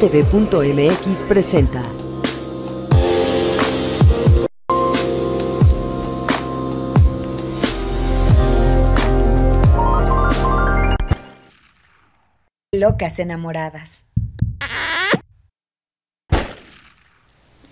TV.mx presenta. Locas enamoradas.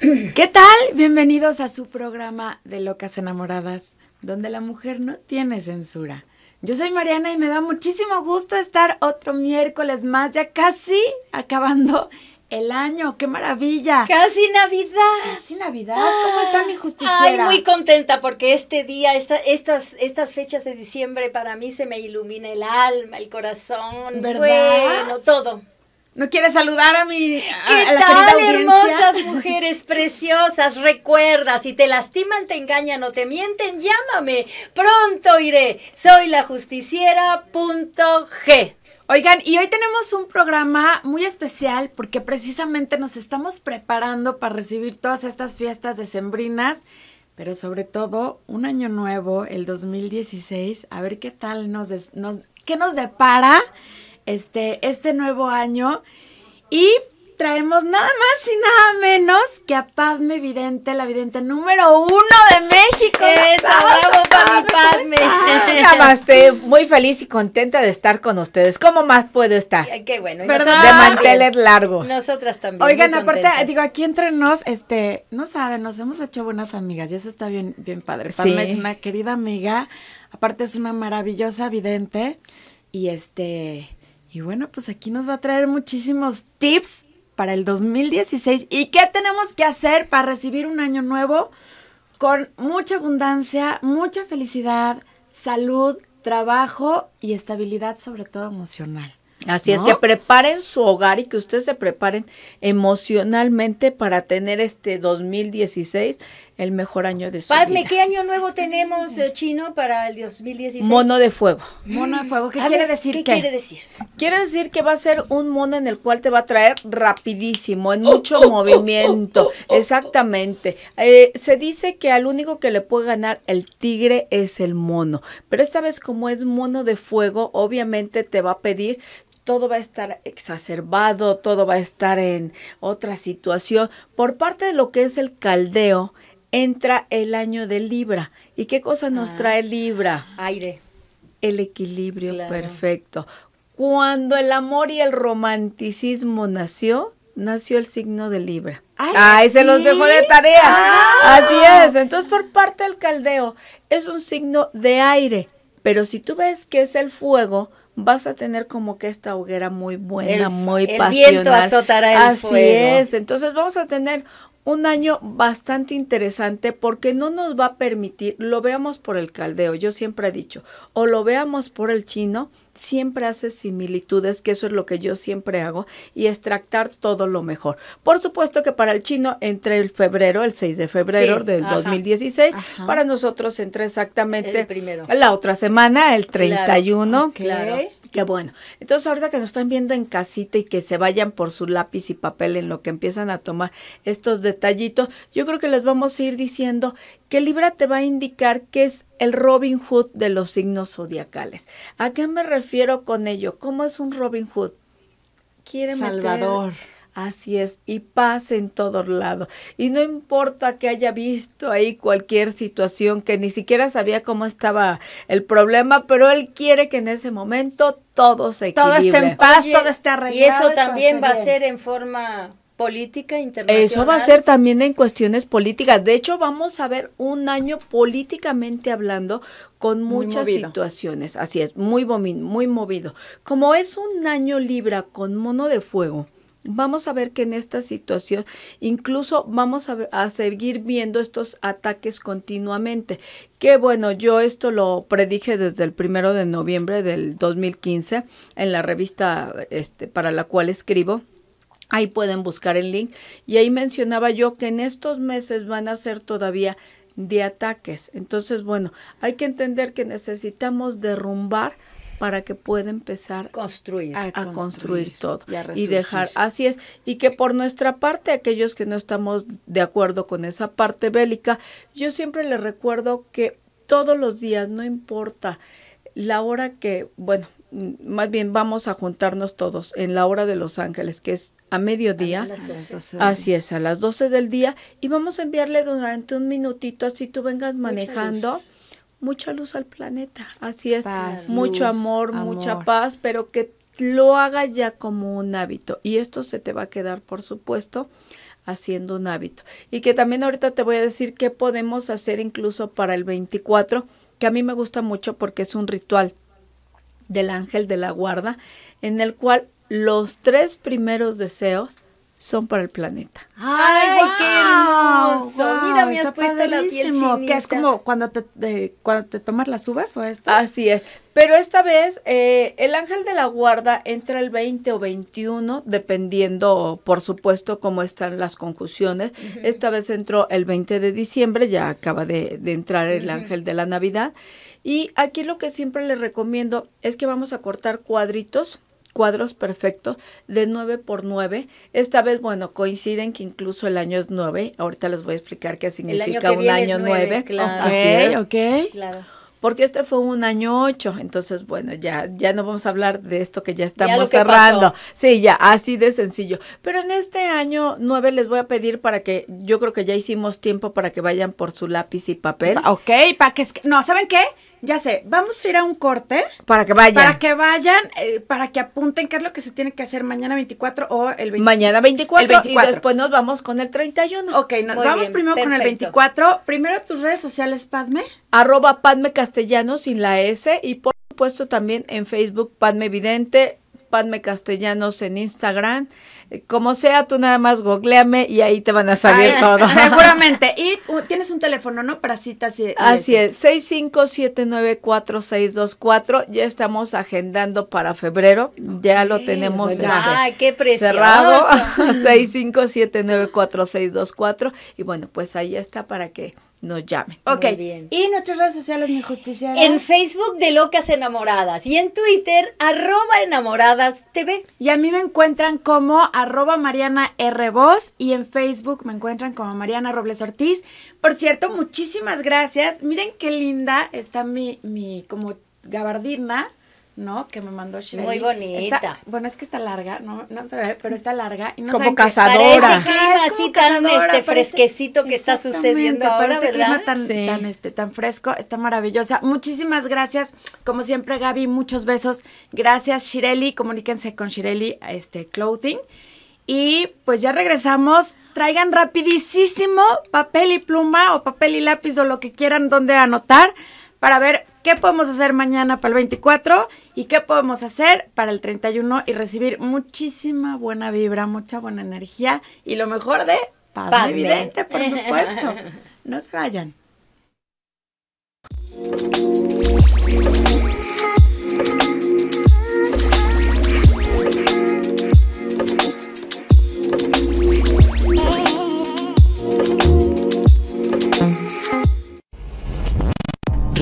¿Qué tal? Bienvenidos a su programa de Locas enamoradas, donde la mujer no tiene censura. Yo soy Mariana y me da muchísimo gusto estar otro miércoles más, ya casi acabando el año, qué maravilla. Casi Navidad. Casi Navidad. ¿Cómo está mi justicia? Ay, muy contenta porque este día, estas, estas fechas de diciembre para mí se me ilumina el alma, el corazón, ¿verdad? Bueno, todo. ¿No quieres saludar a mi a, ¿Qué hermosas mujeres preciosas? Recuerda, si te lastiman, te engañan o te mienten, llámame. Pronto iré. Soy la justiciera.g. Oigan, y hoy tenemos un programa muy especial porque precisamente nos estamos preparando para recibir todas estas fiestas decembrinas, pero sobre todo un año nuevo, el 2016, a ver qué tal nos qué nos depara este, este nuevo año. Y traemos nada más y nada menos que a Padme Vidente, la vidente número uno de México. ¡Qué bravo para Nada más, estoy muy feliz y contenta de estar con ustedes. ¿Cómo más puedo estar? Qué bueno. De manteler largo. Nosotras también. Oigan, aparte, digo, aquí entre nos, este, no saben, nos hemos hecho buenas amigas y eso está bien, bien padre. Padme es una querida amiga, aparte es una maravillosa vidente y este y bueno, pues aquí nos va a traer muchísimos tips para el 2016 y qué tenemos que hacer para recibir un año nuevo con mucha abundancia, mucha felicidad, salud, trabajo y estabilidad sobre todo emocional. Así es que preparen su hogar y que ustedes se preparen emocionalmente para tener este 2016 el mejor año de su Padme, vida. ¿qué año nuevo tenemos eh, chino para el 2016? Mono de fuego. Mono de fuego, ¿qué quiere decir? quiere decir? Quiere decir que va a ser un mono en el cual te va a traer rapidísimo, en oh, mucho oh, oh, movimiento. Exactamente. Eh, se dice que al único que le puede ganar el tigre es el mono. Pero esta vez como es mono de fuego, obviamente te va a pedir todo va a estar exacerbado, todo va a estar en otra situación. Por parte de lo que es el caldeo, entra el año de Libra. ¿Y qué cosa nos ah. trae Libra? Aire. El equilibrio perfecto. Cuando el amor y el romanticismo nació, nació el signo de Libra. ¡Ay, Ay se los dejó de tarea! Ah. Así es. Entonces, por parte del caldeo, es un signo de aire. Pero si tú ves que es el fuego, vas a tener como que esta hoguera muy buena, muy pasional. El viento azotará el Así es. Entonces, vamos a tener un año bastante interesante porque no nos va a permitir, lo veamos por el caldeo, yo siempre he dicho, o lo veamos por el chino, siempre hace similitudes, que eso es lo que yo siempre hago, y extractar todo lo mejor. Por supuesto que para el chino entre el febrero, el 6 de febrero del 2016, para nosotros entre exactamente la otra semana, el 31. Claro. claro. Qué bueno. Entonces, ahorita que nos están viendo en casita y que se vayan por su lápiz y papel en lo que empiezan a tomar estos detallitos, yo creo que les vamos a ir diciendo que Libra te va a indicar que es el Robin Hood de los signos zodiacales. ¿A qué me refiero con ello? ¿Cómo es un Robin Hood? Quiere Salvador. Así es, y paz en todos lados. Y no importa que haya visto ahí cualquier situación, que ni siquiera sabía cómo estaba el problema, pero él quiere que en ese momento todo se equilibre. Todo esté en paz, todo esté arreglado. Y eso también va a ser en forma política internacional. Eso va a ser también en cuestiones políticas. De hecho, vamos a ver un año políticamente hablando con muchas situaciones. Así es, muy, muy movido. Como es un año Libra con mono de fuego, vamos a ver que en esta situación incluso vamos a, seguir viendo estos ataques continuamente. Que bueno, yo esto lo predije desde el primero de noviembre del 2015 en la revista este, para la cual escribo. Ahí pueden buscar el link. Y ahí mencionaba yo que en estos meses van a ser todavía de ataques. Entonces, bueno, hay que entender que necesitamos derrumbar para que pueda empezar a, construir, todo y, dejar. Así es. Y que por nuestra parte, aquellos que no estamos de acuerdo con esa parte bélica, yo siempre les recuerdo que todos los días, no importa la hora que, bueno, más bien vamos a juntarnos todos en la hora de Los Ángeles, que es a mediodía. A Así es, a las 12 del día. Y vamos a enviarle durante un minutito, así tú vengas manejando mucha luz al planeta, así es, mucho amor, mucha paz, pero que lo hagas ya como un hábito y esto se te va a quedar, por supuesto, haciendo un hábito. Y que también ahorita te voy a decir qué podemos hacer incluso para el 24, que a mí me gusta mucho porque es un ritual del ángel de la guarda, en el cual los tres primeros deseos son para el planeta. ¡Ay, qué hermoso! Mira, me has puesto la piel chinita. Que es como cuando te, eh, cuando te tomas las uvas o esto. Así es. Pero esta vez eh, el ángel de la guarda entra el 20 o 21, dependiendo, por supuesto, cómo están las conjunciones. Esta vez entró el 20 de diciembre, ya acaba de, entrar el ángel de la Navidad. Y aquí lo que siempre les recomiendo es que vamos a cortar cuadritos cuadros perfectos de 9 por 9. Esta vez, bueno, coinciden que incluso el año es 9. Ahorita les voy a explicar qué significa un año 9. Claro. Ok, porque este fue un año 8, entonces bueno, ya ya no vamos a hablar de esto que ya estamos cerrando. Sí, ya, así de sencillo. Pero en este año 9 les voy a pedir para que yo creo que ya hicimos tiempo para que vayan por su lápiz y papel. Ok, para que no, ¿saben qué? ya sé, vamos a ir a un corte. Para que vayan. Para que vayan, eh, para que apunten qué es lo que se tiene que hacer mañana 24 o el 25. Mañana 24, y después nos vamos con el 31. Ok, nos vamos primero con el 24. Primero tus redes sociales, Padme. Arroba Padme Castellano sin la S y por supuesto también en Facebook Padme Evidente. Padme Castellanos en Instagram. Eh, como sea, tú nada más googleame y ahí te van a salir todos. todo. Seguramente. Y uh, tienes un teléfono, ¿no? Para citas. Y, Así seis es, 65794624. Ya estamos agendando para febrero. Ya lo tenemos Seis la este, Ay, qué precioso. cerrado. 65794624. Y bueno, pues ahí está para que nos llamen. Ok. Muy bien. Y otras redes sociales, mi justicia. En Facebook de Locas Enamoradas y en Twitter, arroba enamoradas TV. Y a mí me encuentran como arroba Mariana R. Voz y en Facebook me encuentran como Mariana Robles Ortiz. Por cierto, muchísimas gracias. Miren qué linda está mi, mi como gabardina ¿no? Que me mandó Shireli. Muy bonita. bueno, es que está larga, no, no se ve, pero está larga y no Como cazadora. Para este clima así tan este fresquecito que está sucediendo ahora, para este clima tan, tan fresco, está maravillosa. Muchísimas gracias, como siempre, Gaby, muchos besos. Gracias, Shireli, comuníquense con Shireli, este, Clothing. Y pues ya regresamos. Traigan rapidísimo papel y pluma o papel y lápiz o lo que quieran donde anotar para ver qué podemos hacer mañana para el 24 y qué podemos hacer para el 31 y recibir muchísima buena vibra, mucha buena energía y lo mejor de Padre, Evidente, ¿eh? por supuesto. No se vayan.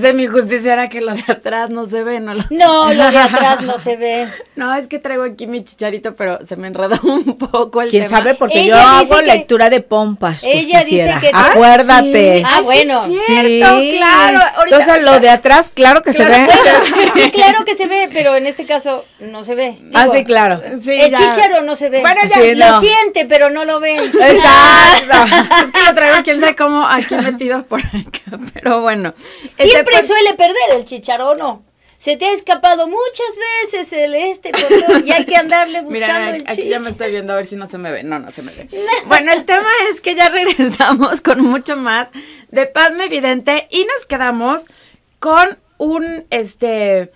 de mi justicia era que lo de atrás no se ve, no lo No, lo de atrás no se ve. No, es que traigo aquí mi chicharito, pero se me enredó un poco el ¿Quién sabe? Porque yo hago lectura de pompas. Pues, ella dice que... Ah, acuérdate. Ah, ah bueno. cierto, claro. Ahorita, Entonces, lo de atrás, claro que se ve. sí, claro que se ve, pero en este caso no se ve. ah, sí, claro. el chicharo no se ve. Bueno, ya. lo siente, pero no lo ve. Exacto. es que lo traigo, quién sabe cómo, aquí metido por acá, pero bueno suele perder el chicharón, ¿no? Se te ha escapado muchas veces el este, y hay que andarle buscando Mira, Aquí ya me estoy viendo a ver si no se me ve. No, no se me ve. Bueno, el tema es que ya regresamos con mucho más de Padme Evidente y nos quedamos con un este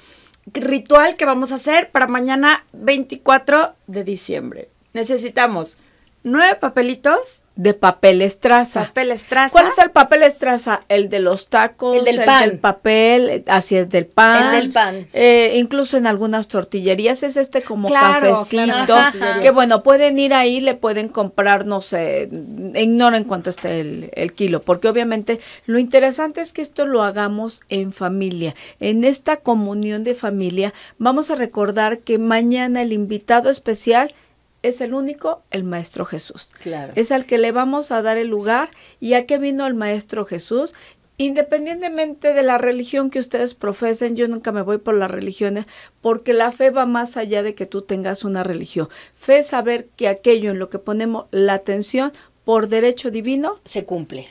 ritual que vamos a hacer para mañana 24 de diciembre. Necesitamos nueve papelitos de papel estraza. ¿Cuál es el papel estraza? El de los tacos. El del el Del papel, así es, del pan. El del pan. Eh, incluso en algunas tortillerías es este como cafecito. que bueno, pueden ir ahí, le pueden comprar, no sé, ignoren cuánto esté el, el kilo. Porque obviamente lo interesante es que esto lo hagamos en familia. En esta comunión de familia vamos a recordar que mañana el invitado especial es el único, el Maestro Jesús. Claro. Es al que le vamos a dar el lugar y a qué vino el Maestro Jesús. Independientemente de la religión que ustedes profesen, yo nunca me voy por las religiones, porque la fe va más allá de que tú tengas una religión. Fe es saber que aquello en lo que ponemos la atención por derecho divino se cumple.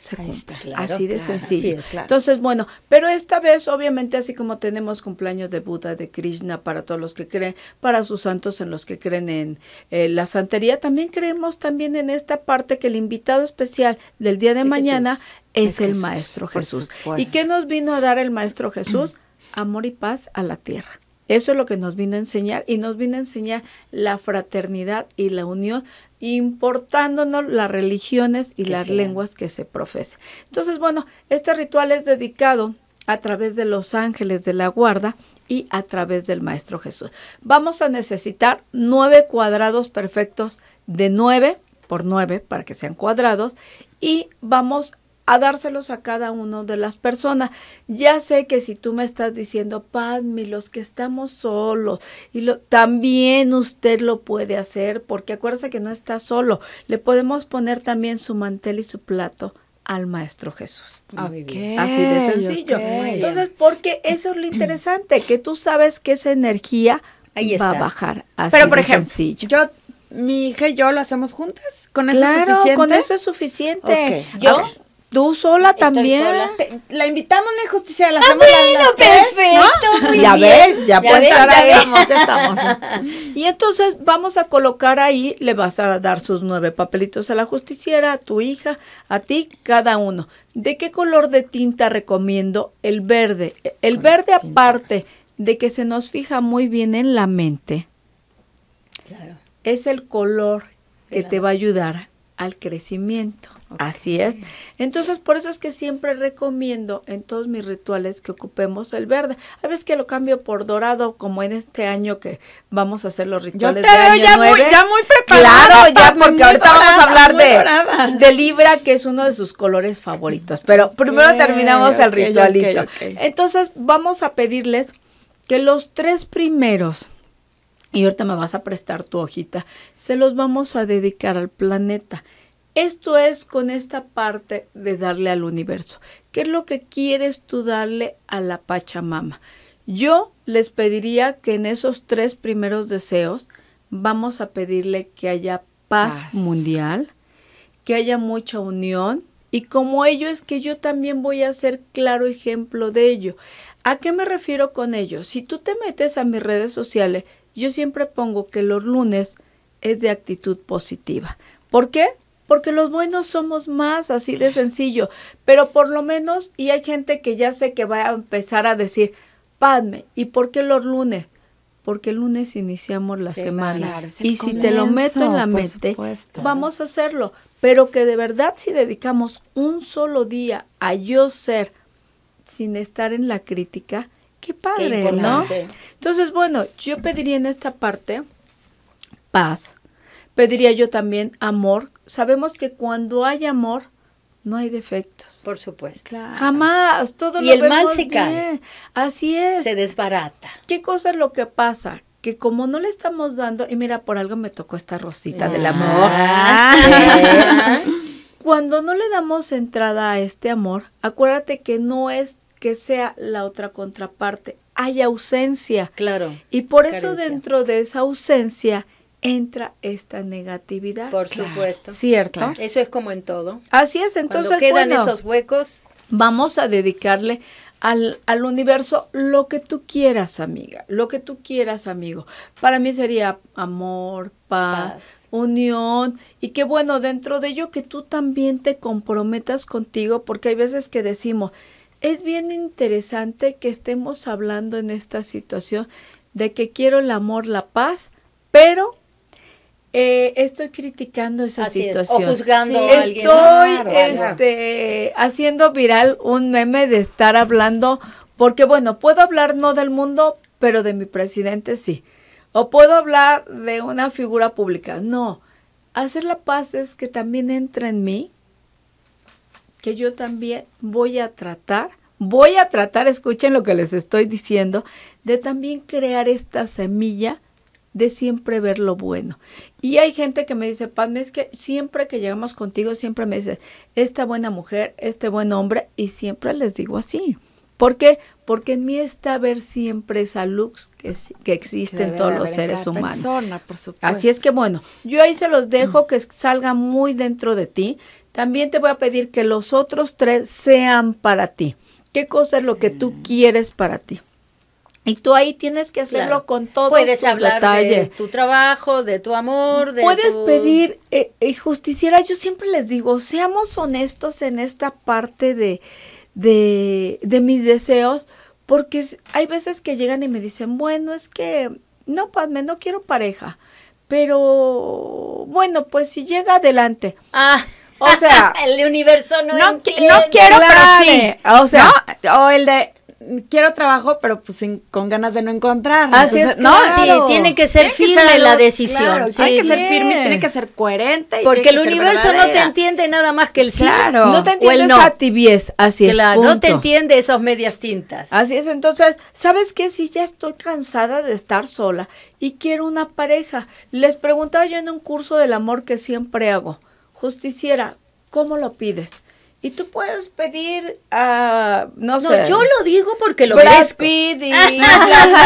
así de sencillo. Entonces, bueno, pero esta vez, obviamente, así como tenemos cumpleaños de Buda, de Krishna, para todos los que creen, para sus santos en los que creen en eh, la santería, también creemos también en esta parte que el invitado especial del día de mañana es, el Maestro Jesús. ¿Y qué nos vino a dar el Maestro Jesús? Amor y paz a la tierra. Eso es lo que nos vino a enseñar y nos vino a enseñar la fraternidad y la unión importándonos las religiones y las lenguas que se profesan. Entonces, bueno, este ritual es dedicado a través de los ángeles de la guarda y a través del Maestro Jesús. Vamos a necesitar nueve cuadrados perfectos de nueve por nueve para que sean cuadrados y vamos a dárselos a cada uno de las personas. Ya sé que si tú me estás diciendo, Padmi los que estamos solos, y lo, también usted lo puede hacer, porque acuérdese que no está solo. Le podemos poner también su mantel y su plato al Maestro Jesús. Así de sencillo. Entonces, porque eso es lo interesante, que tú sabes que esa energía Ahí va a bajar. Así Pero, por ejemplo, yo mi hija y yo lo hacemos juntas. ¿Con eso con eso es suficiente. Yo Tú sola también. la invitamos, en justicia. La ah, bueno, perfecto. ya ves, ya, puedes Estamos, estamos. y entonces vamos a colocar ahí, le vas a dar sus nueve papelitos a la justiciera, a tu hija, a ti, cada uno. ¿De qué color de tinta recomiendo? El verde. E, el verde aparte de que se nos fija muy bien en la mente. Claro. Es el color que te va a ayudar al crecimiento. Así es. Entonces, por eso es que siempre recomiendo en todos mis rituales que ocupemos el verde. A veces que lo cambio por dorado, como en este año que vamos a hacer los rituales de ya Muy, ya muy preparado ya, porque ahorita vamos a hablar de, Libra, que es uno de sus colores favoritos. Pero primero terminamos el ritualito. Entonces, vamos a pedirles que los tres primeros y ahorita me vas a prestar tu hojita, se los vamos a dedicar al planeta. Esto es con esta parte de darle al universo. ¿Qué es lo que quieres tú darle a la Pachamama? Yo les pediría que en esos tres primeros deseos vamos a pedirle que haya paz, mundial, que haya mucha unión y como ello es que yo también voy a ser claro ejemplo de ello. ¿A qué me refiero con ello? Si tú te metes a mis redes sociales, yo siempre pongo que los lunes es de actitud positiva. ¿Por qué? porque los buenos somos más, así de sencillo. Pero por lo menos, y hay gente que ya sé que va a empezar a decir, Padme, ¿y por qué los lunes? Porque el lunes iniciamos la semana. y si te lo meto en la mente, vamos a hacerlo. Pero que de verdad si dedicamos un solo día a yo ser, sin estar en la crítica, qué padre, ¿no? Entonces, bueno, yo pediría en esta parte paz. Pediría yo también amor, sabemos que cuando hay amor, no hay defectos. Por supuesto. Jamás, todo y el vemos se cae. Así es. Se desbarata. ¿Qué cosa es lo que pasa? Que como no le estamos dando, y mira, por algo me tocó esta rosita del ah, amor. Cuando no le damos entrada a este amor, acuérdate que no es que sea la otra contraparte, hay ausencia. Claro. Y por eso dentro de esa ausencia entra esta negatividad. Por supuesto. Cierto. Eso es como en todo. Así es, entonces. Cuando quedan esos huecos. Vamos a dedicarle al, universo lo que tú quieras, amiga, lo que tú quieras, amigo. Para mí sería amor, paz, paz, unión y qué bueno dentro de ello que tú también te comprometas contigo porque hay veces que decimos, es bien interesante que estemos hablando en esta situación de que quiero el amor, la paz, pero eh, estoy criticando esa situación. O juzgando a alguien. Estoy este, haciendo viral un meme de estar hablando, porque bueno, puedo hablar no del mundo, pero de mi presidente sí. O puedo hablar de una figura pública. No. Hacer la paz es que también entre en mí, que yo también voy a tratar, voy a tratar, escuchen lo que les estoy diciendo, de también crear esta semilla de siempre ver lo bueno. Y hay gente que me dice, Padme, es que siempre que llegamos contigo, siempre me dices, esta buena mujer, este buen hombre, y siempre les digo así. ¿Por qué? Porque en mí está ver siempre esa luz que, que existe en todos los seres humanos. Persona, por supuesto. Así es que bueno, yo ahí se los dejo que salga muy dentro de ti. También te voy a pedir que los otros tres sean para ti. ¿Qué cosa es lo que tú mm. quieres para ti? Y tú ahí tienes que hacerlo con todo. Puedes hablar de tu trabajo, de tu amor, de Puedes pedir eh, eh, justiciera. Yo siempre les digo, seamos honestos en esta parte de, mis deseos, porque hay veces que llegan y me dicen, bueno, es que no, Padme, no quiero pareja, pero bueno, pues si llega adelante. Ah. O sea, el universo no No, no quiero, O sea, o el de quiero trabajo, pero pues sin, con ganas de no encontrar. Así es, no, sí, tiene que ser firme la decisión. tiene que ser firme, tiene que ser coherente. Porque el universo no te entiende nada más que el sí. Claro. No te entiende no. esa así es. no te entiende esas medias tintas. Así es, entonces, ¿sabes qué? Si ya estoy cansada de estar sola y quiero una pareja, les preguntaba yo en un curso del amor que siempre hago, justiciera, ¿cómo lo pides? Y tú puedes pedir, a no, sé. yo lo digo porque lo merezco. Y,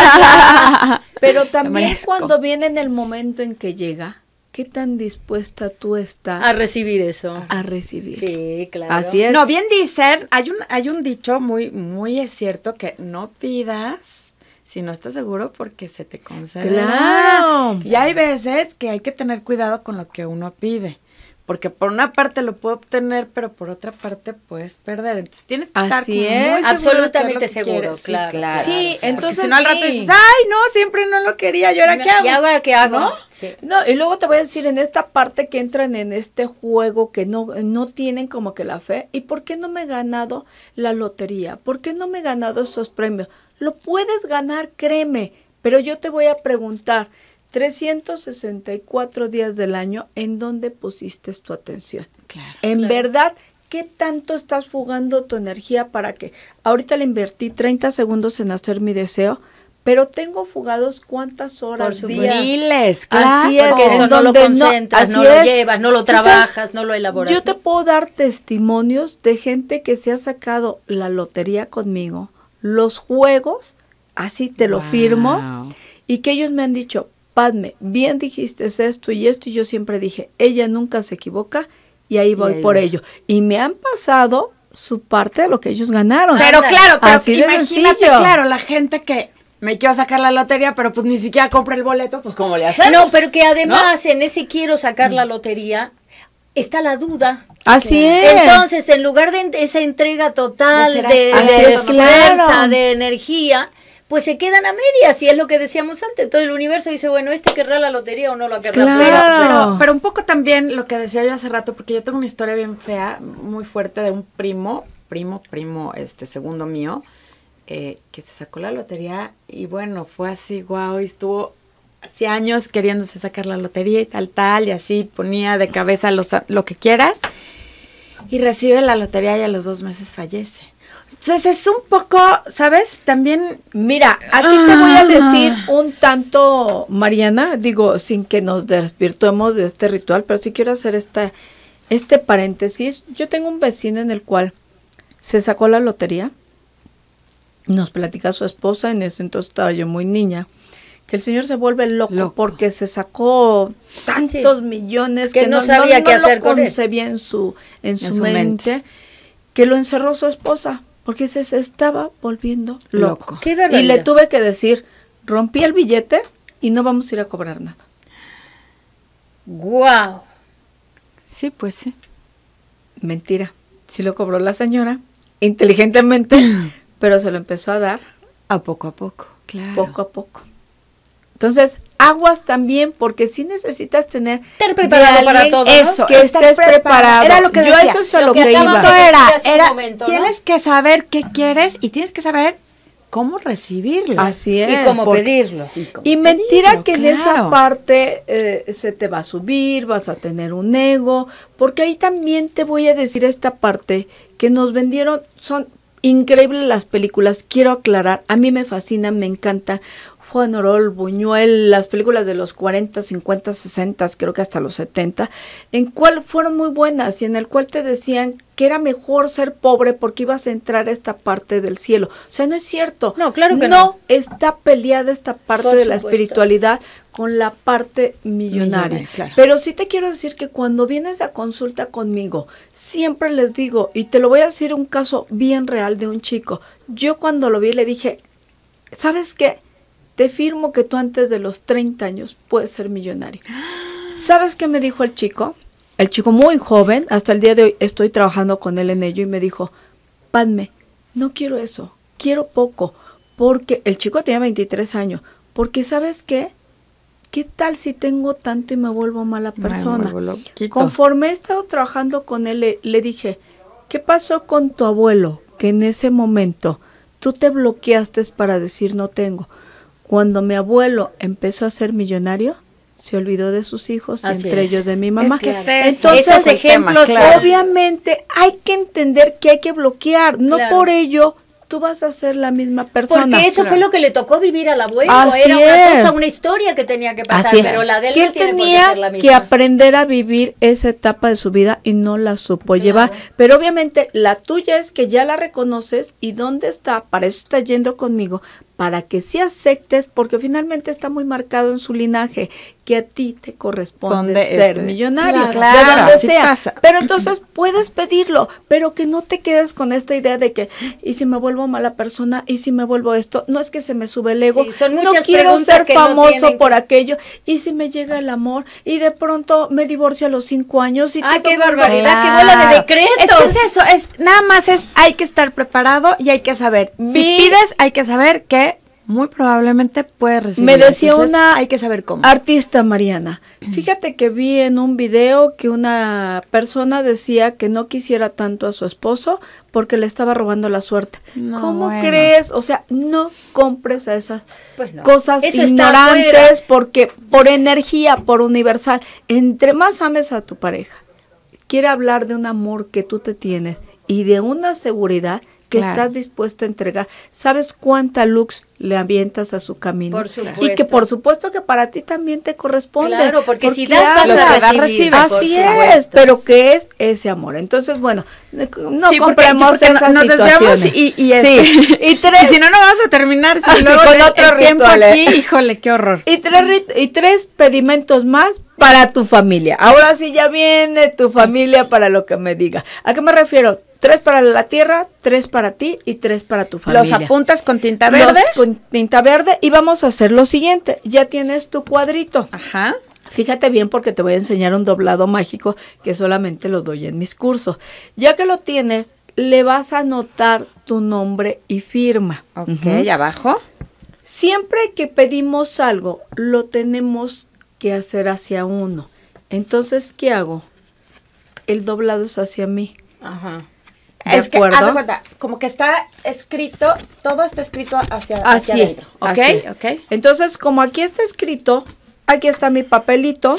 pero también cuando viene en el momento en que llega, ¿qué tan dispuesta tú estás? A recibir eso. A recibir. Sí, claro. Así es. No, bien dicen, hay un, hay un dicho muy, muy es cierto que no pidas si no estás seguro porque se te concederá. Claro. Y hay veces que hay que tener cuidado con lo que uno pide porque por una parte lo puedo obtener, pero por otra parte puedes perder. Entonces tienes que estar muy seguro absolutamente seguro, claro, sí, claro, sí, entonces si no al dices, "Ay, no, siempre no lo quería, ¿y ahora qué hago?" ¿Y ahora qué hago? ¿No? ¿No? y luego te voy a decir en esta parte que entran en este juego que no no tienen como que la fe, ¿y por qué no me he ganado la lotería? ¿Por qué no me he ganado esos premios? Lo puedes ganar, créeme, pero yo te voy a preguntar, 364 días del año en donde pusiste tu atención. Claro, en verdad, ¿qué tanto estás fugando tu energía para que ahorita le invertí 30 segundos en hacer mi deseo? Pero tengo fugados cuántas horas, Por Miles, claro. Así es, Porque eso no lo concentras, no, lo llevas, no lo trabajas, no lo elaboras. Yo te puedo dar testimonios de gente que se ha sacado la lotería conmigo, los juegos, así te lo firmo, y que ellos me han dicho, Padme, bien dijiste esto y esto, y yo siempre dije, ella nunca se equivoca y ahí voy por ello. Y me han pasado su parte de lo que ellos ganaron. Pero claro, pero imagínate, claro, la gente que me quiero sacar la lotería, pero pues ni siquiera compra el boleto, pues ¿cómo le haces. No, pero que además en ese quiero sacar la mm. lotería, está la duda. Así es. Entonces, en lugar de esa entrega total de, fuerza, de energía, pues se quedan a medias, y es lo que decíamos antes. Todo el universo dice, bueno, este querrá la lotería o no la querrá. Claro. Pero, pero, un poco también lo que decía yo hace rato, porque yo tengo una historia bien fea, muy fuerte, de un primo, primo, primo, este segundo mío, eh, que se sacó la lotería y bueno, fue así, guau, y estuvo hace años queriéndose sacar la lotería y tal, tal, y así ponía de cabeza los, lo que quieras, y recibe la lotería y a los dos meses fallece. Entonces es un poco, ¿sabes? También... Mira, aquí te voy a decir ah. un tanto, Mariana, digo, sin que nos desvirtuemos de este ritual, pero sí quiero hacer esta, este paréntesis. Yo tengo un vecino en el cual se sacó la lotería. Nos platica su esposa, en ese entonces estaba yo muy niña que el señor se vuelve loco, porque se sacó tantos millones que, no, sabía qué hacer lo concebía con él. en su en, su, mente, que lo encerró su esposa porque se, estaba volviendo loco. y le tuve que decir, rompí el billete y no vamos a ir a cobrar nada. ¡Guau! Sí, pues sí. Mentira. Sí lo cobró la señora, inteligentemente, pero se lo empezó a dar. A poco a poco. Claro. Poco a poco. Entonces, aguas también, porque si necesitas tener estar preparado para todo, eso, que estés preparado. Era yo eso es lo, lo que, iba. Era, momento, tienes que saber qué quieres y tienes que saber cómo recibirlo. Así es. Y cómo pedirlo. y mentira que en esa parte eh, se te va a subir, vas a tener un ego, porque ahí también te voy a decir esta parte que nos vendieron, son increíbles las películas, quiero aclarar, a mí me fascina me encanta. Juan Orol, Buñuel, las películas de los 40, 50, 60, creo que hasta los 70, en cuál fueron muy buenas y en el cual te decían que era mejor ser pobre porque ibas a entrar a esta parte del cielo. O sea, no es cierto. No, claro que no. No está peleada esta parte de la espiritualidad con la parte millonaria. Pero sí te quiero decir que cuando vienes a consulta conmigo, siempre les digo, y te lo voy a decir un caso bien real de un chico. Yo cuando lo vi le dije, ¿sabes qué? te firmo que tú antes de los 30 años puedes ser millonario. ¿Sabes qué me dijo el chico? El chico muy joven, hasta el día de hoy estoy trabajando con él en ello y me dijo, Padme, no quiero eso, quiero poco, porque el chico tenía 23 años, porque sabes qué, ¿qué tal si tengo tanto y me vuelvo mala persona? Conforme he estado trabajando con él, le dije, ¿qué pasó con tu abuelo? Que en ese momento tú te bloqueaste para decir no tengo. Cuando mi abuelo empezó a ser millonario, se olvidó de sus hijos, entre ellos de mi mamá. Entonces, esos ejemplos, obviamente, hay que entender que hay que bloquear, no por ello tú vas a ser la misma persona. Porque eso fue lo que le tocó vivir al abuelo. Era una cosa, una historia que tenía que pasar, pero la de él tenía que aprender a vivir esa etapa de su vida y no la supo llevar. Pero obviamente la tuya es que ya la reconoces y dónde está, para eso está yendo conmigo, para que si aceptes, porque finalmente está muy marcado en su linaje que a ti te corresponde ser este, millonario, de donde sea. Pero entonces puedes pedirlo, pero que no te quedes con esta idea de que, ¿y si me vuelvo mala persona? ¿Y si me vuelvo esto? No es que se me sube el ego, sí, no quiero ser famoso por aquello, ¿y si me llega el amor? Y de pronto me divorcio a los cinco años y ah, qué barbaridad, qué de Es que es eso, es, nada más es, hay que estar preparado y hay que saber. Si pides, hay que saber que muy probablemente puedes recibir. Me decía una hay que saber cómo. Artista Mariana, fíjate que vi en un video que una persona decía que no quisiera tanto a su esposo porque le estaba robando la suerte. ¿Cómo crees? O sea, no compres a esas pues cosas ignorantes porque por energía, por universal, entre más ames a tu pareja, quiere hablar de un amor que tú te tienes y de una seguridad que estás dispuesta a entregar. ¿Sabes cuánta luz le avientas a su camino. Y que por supuesto que para ti también te corresponde. Claro, porque, si das vas a recibir. Así es, pero que es ese amor. Entonces, bueno, no compremos situaciones. y, tres, si no, no vamos a terminar con otro tiempo ¿eh? aquí, híjole, qué horror. Y tres, y tres pedimentos más para tu familia. Ahora sí ya viene tu familia para lo que me diga. ¿A qué me refiero? Tres para la tierra, tres para ti y tres para tu familia. ¿Los apuntas con tinta verde? con tinta verde y vamos a hacer lo siguiente. Ya tienes tu cuadrito. Ajá. Fíjate bien porque te voy a enseñar un doblado mágico que solamente lo doy en mis cursos. Ya que lo tienes, le vas a anotar tu nombre y firma. Ok, ¿y abajo? Siempre que pedimos algo, lo tenemos que hacer hacia uno. Entonces, ¿qué hago? El doblado es hacia mí. Ajá es acuerdo? que, haz cuenta, como que está escrito, todo está escrito hacia, hacia adentro. ¿Ok? Entonces, como aquí está escrito, aquí está mi papelito,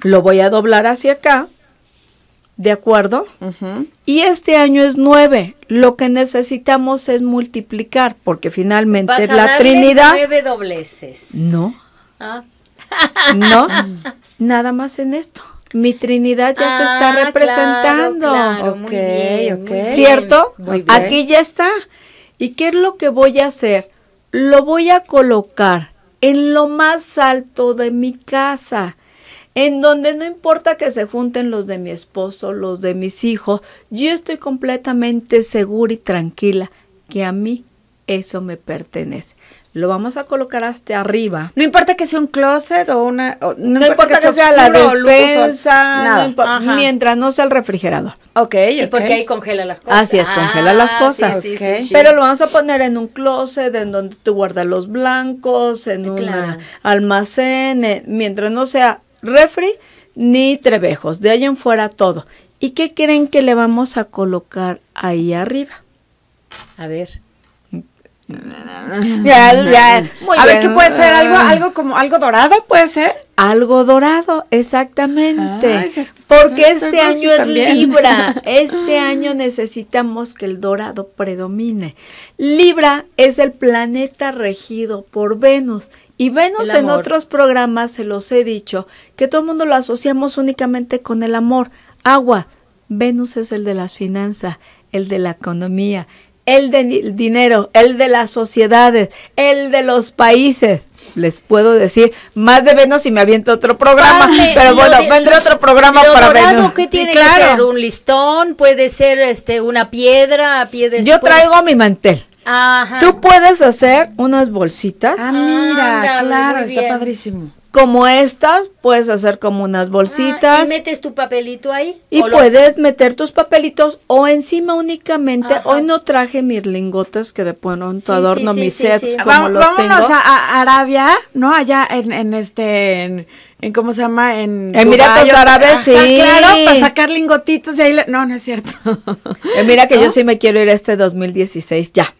lo voy a doblar hacia acá, ¿de acuerdo? Y este año es nueve, lo que necesitamos es multiplicar, porque finalmente es la Trinidad... Nueve dobleces. No. Ah. no, nada más en esto. Mi Trinidad ya se está representando. ¿Cierto? Aquí ya está. ¿Y qué es lo que voy a hacer? Lo voy a colocar en lo más alto de mi casa, en donde no importa que se junten los de mi esposo, los de mis hijos, yo estoy completamente segura y tranquila que a mí eso me pertenece lo vamos a colocar hasta arriba. No importa que sea un closet o una... no, importa, que, sea la despensa, mientras no sea el refrigerador. Ok, sí, porque ahí congela las cosas. Así es, congela ah, las cosas. Sí, sí, Pero lo vamos a poner en un closet, en donde tú guardas los blancos, en un almacén, eh, mientras no sea refri ni trebejos, de ahí en fuera todo. ¿Y qué creen que le vamos a colocar ahí arriba? A ver. Ya, a ver, ¿qué puede ser? ¿Algo, ah. algo como algo dorado puede ser? Algo dorado, exactamente. Porque este año es Libra. Este año necesitamos que el dorado predomine. Libra es el planeta regido por Venus. Y Venus en otros programas se los he dicho que todo el mundo lo asociamos únicamente con el amor. Agua. Venus es el de las finanzas, el de la economía, el del dinero, el de las sociedades, el de los países. Les puedo decir más de menos si me aviento otro programa, pero bueno, vendré otro programa para ver. ¿Qué tiene claro. que ser? ¿Un listón? ¿Puede ser este una piedra? A Yo traigo mi mantel. Ajá. Tú puedes hacer unas bolsitas. Ah, mira, claro, está padrísimo como estas, puedes hacer como unas ah, bolsitas. y metes tu papelito ahí. Y puedes meter tus papelitos o encima únicamente. Hoy no traje mis lingotes que de pronto tu adorno mis sets. Como los vámonos tengo. A, Arabia, ¿no? Allá en, en este. En, cómo se llama en Emiratos Árabes sí claro para sacar lingotitos y ahí no no es cierto eh, mira que yo sí me quiero ir a este 2016 ya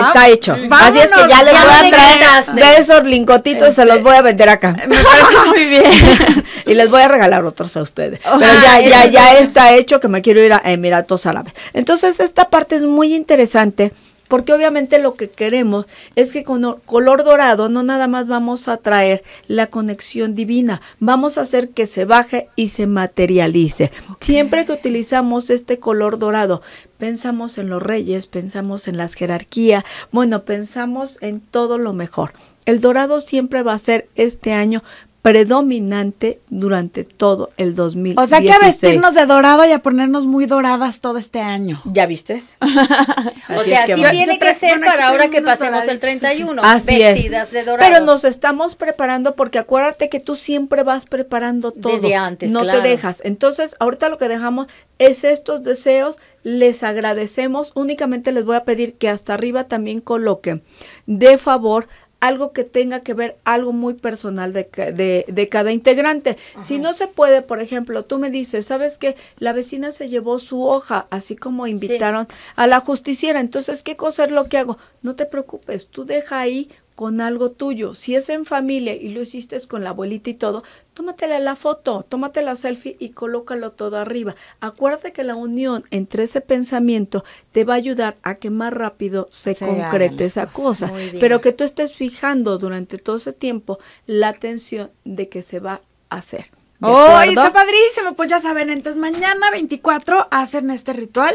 Está hecho. Así es que ya les voy a traer de esos lingotitos, se los voy a vender acá. Me parece muy bien. y les voy a regalar otros a ustedes. Pero ya, ya, ya está hecho que me quiero ir a Emiratos Árabes. Entonces, esta parte es muy interesante porque obviamente lo que queremos es que con color dorado no nada más vamos a traer la conexión divina, vamos a hacer que se baje y se materialice. Siempre que utilizamos este color dorado, pensamos en los reyes, pensamos en las jerarquías, bueno, pensamos en todo lo mejor. El dorado siempre va a ser este año predominante durante todo el 2016. O sea que a vestirnos de dorado y a ponernos muy doradas todo este año. ¿Ya vistes? o sea, sí tiene que ser para ahora que pasemos el 31, Así vestidas de dorado. Pero nos estamos preparando porque acuérdate que tú siempre vas preparando todo. Desde antes, No te dejas. Entonces, ahorita lo que dejamos es estos deseos, les agradecemos, únicamente les voy a pedir que hasta arriba también coloquen de favor algo que tenga que ver algo muy personal de, cada integrante. Si no se puede, por ejemplo, tú me dices, ¿sabes qué? La vecina se llevó su hoja, así como invitaron a la justiciera. Entonces, ¿qué cosa es lo que hago? No te preocupes, tú deja ahí con algo tuyo. Si es en familia y lo hiciste con la abuelita y todo, tómatele la foto, tómate la selfie y colócalo todo arriba. Acuérdate que la unión entre ese pensamiento te va a ayudar a que más rápido se, concrete esa cosa. Pero que tú estés fijando durante todo ese tiempo la atención de que se va a hacer. ¡Oh, está padrísimo! Pues ya saben, entonces mañana 24 hacen este ritual.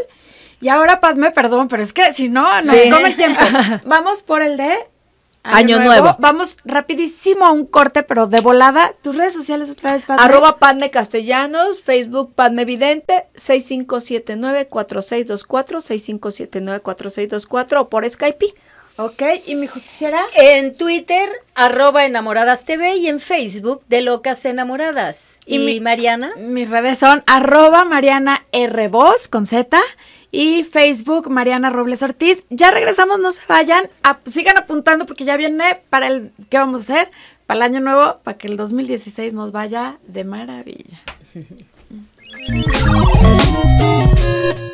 Y ahora, Padme, perdón, pero es que si no, nos el tiempo. Vamos por el de Año, nuevo. Vamos rapidísimo a un corte, pero de volada. Tus redes sociales otra vez, Padme. Arroba Padme Castellanos, Facebook Padme Vidente, 6579-4624, 6579-4624 o por Skype. Ok, ¿y mi justiciera? En Twitter, arroba enamoradas TV y en Facebook de Locas Enamoradas. ¿Y, mi, Mariana? Mis redes son arroba Mariana R. Voz, con Z y Facebook Mariana Robles Ortiz. Ya regresamos, no se vayan, sigan apuntando porque ya viene para el, ¿qué vamos a hacer? Para el año nuevo, para que el 2016 nos vaya de maravilla.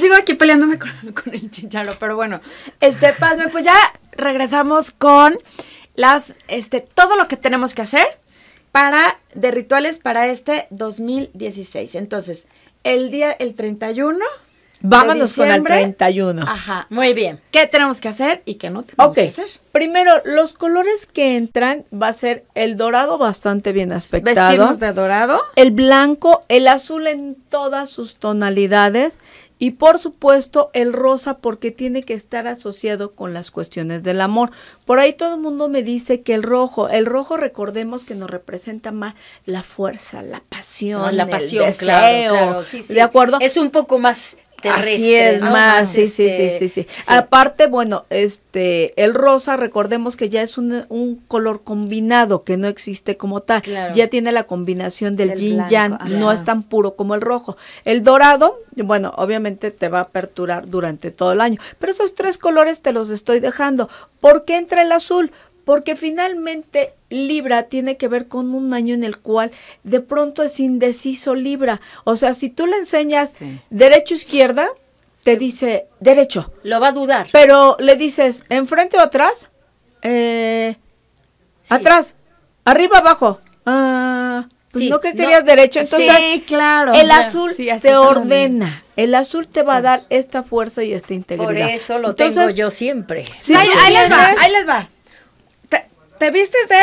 sigo aquí peleándome con, el chicharo, pero bueno, este, Padme, pues ya regresamos con las, este, todo lo que tenemos que hacer para, de rituales para este 2016. Entonces, el día, el 31. Vámonos con el 31. Ajá. Muy bien. ¿Qué tenemos que hacer y qué no tenemos que hacer? Primero, los colores que entran va a ser el dorado bastante bien aspectado. vestidos de dorado. El blanco, el azul en todas sus tonalidades y por supuesto el rosa porque tiene que estar asociado con las cuestiones del amor. Por ahí todo el mundo me dice que el rojo, el rojo recordemos que nos representa más la fuerza, la pasión, la pasión, claro, ¿De acuerdo? Es un poco más Así es, más, este, sí, sí, sí, sí, Aparte, bueno, este, el rosa, recordemos que ya es un, color combinado que no existe como tal. Ya tiene la combinación del, yin yang, no es tan puro como el rojo. El dorado, bueno, obviamente te va a aperturar durante todo el año. Pero esos tres colores te los estoy dejando. ¿Por qué entra el azul? porque finalmente Libra tiene que ver con un año en el cual de pronto es indeciso Libra. O sea, si tú le enseñas derecho-izquierda, te dice derecho. Lo va a dudar. Pero le dices enfrente o atrás, eh, atrás, arriba, abajo. Ah, pues no que querías derecho, entonces sí, claro, el azul te ordena. El azul te va a dar esta fuerza y esta integridad. Por eso lo tengo yo siempre. ahí les va, ahí les va te vistes de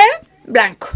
blanco,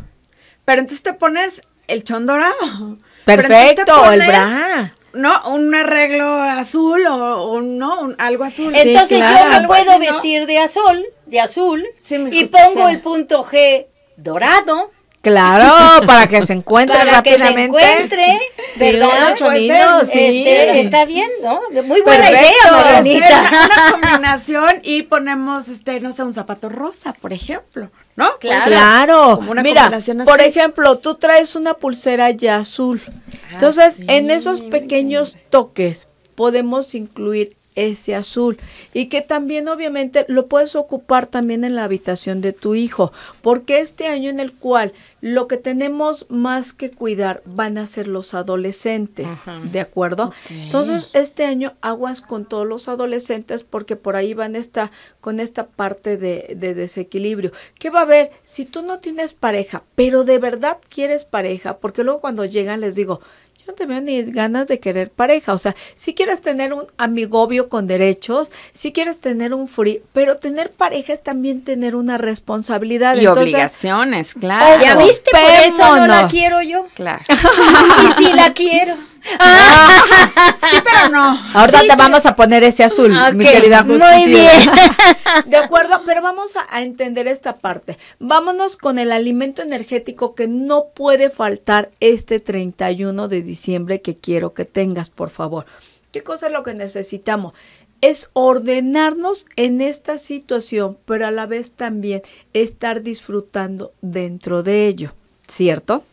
pero entonces te pones el chon dorado. Perfecto, el bra. No, un arreglo azul o, no, algo azul. Entonces yo me puedo vestir de azul, de azul, y pongo el punto G dorado Claro, para que se encuentre para rápidamente. Que se encuentre, ¿verdad? Pues, este, sí. Este, está bien, ¿no? Muy buena idea, una, una, combinación y ponemos, este, no sé, un zapato rosa, por ejemplo, ¿no? Claro. Una Mira, por ejemplo, tú traes una pulsera ya azul. Ah, Entonces, en esos pequeños toques podemos incluir ese azul y que también obviamente lo puedes ocupar también en la habitación de tu hijo porque este año en el cual lo que tenemos más que cuidar van a ser los adolescentes de acuerdo entonces este año aguas con todos los adolescentes porque por ahí van esta con esta parte de, de desequilibrio qué va a haber si tú no tienes pareja pero de verdad quieres pareja porque luego cuando llegan les digo yo no te veo ni ganas de querer pareja. O sea, si quieres tener un amigobio con derechos, si quieres tener un free, pero tener pareja es también tener una responsabilidad. Y obligaciones, claro. Ya viste, por eso no la quiero yo. Claro. y si la quiero. sí, pero no. Ahora te vamos a poner ese azul, mi querida Justicia. Muy bien. De acuerdo, pero vamos a, a, entender esta parte. Vámonos con el alimento energético que no puede faltar este 31 de diciembre que quiero que tengas, por favor. ¿Qué cosa es lo que necesitamos? Es ordenarnos en esta situación, pero a la vez también estar disfrutando dentro de ello, ¿cierto?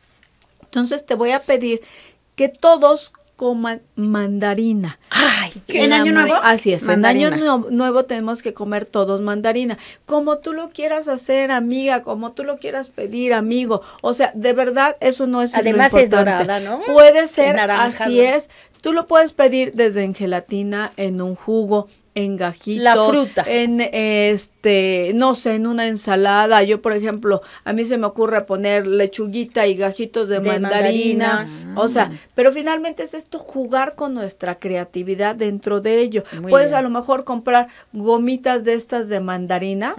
Entonces te voy a pedir que todos coman mandarina. Ay, ¿En año nuevo? Así es, en año nuevo, tenemos que comer todos mandarina. Como tú lo quieras hacer, amiga, como tú lo quieras pedir, amigo. O sea, de verdad, eso no es Además lo importante. es dorada, ¿no? Puede ser, así es. Tú lo puedes pedir desde en gelatina, en un jugo, en gajitos. La fruta. En este, no sé, en una ensalada. Yo, por ejemplo, a mí se me ocurre poner lechuguita y gajitos de, mandarina. O sea, mm. pero finalmente es esto jugar con nuestra creatividad dentro de ello. Puedes a lo mejor comprar gomitas de estas de mandarina,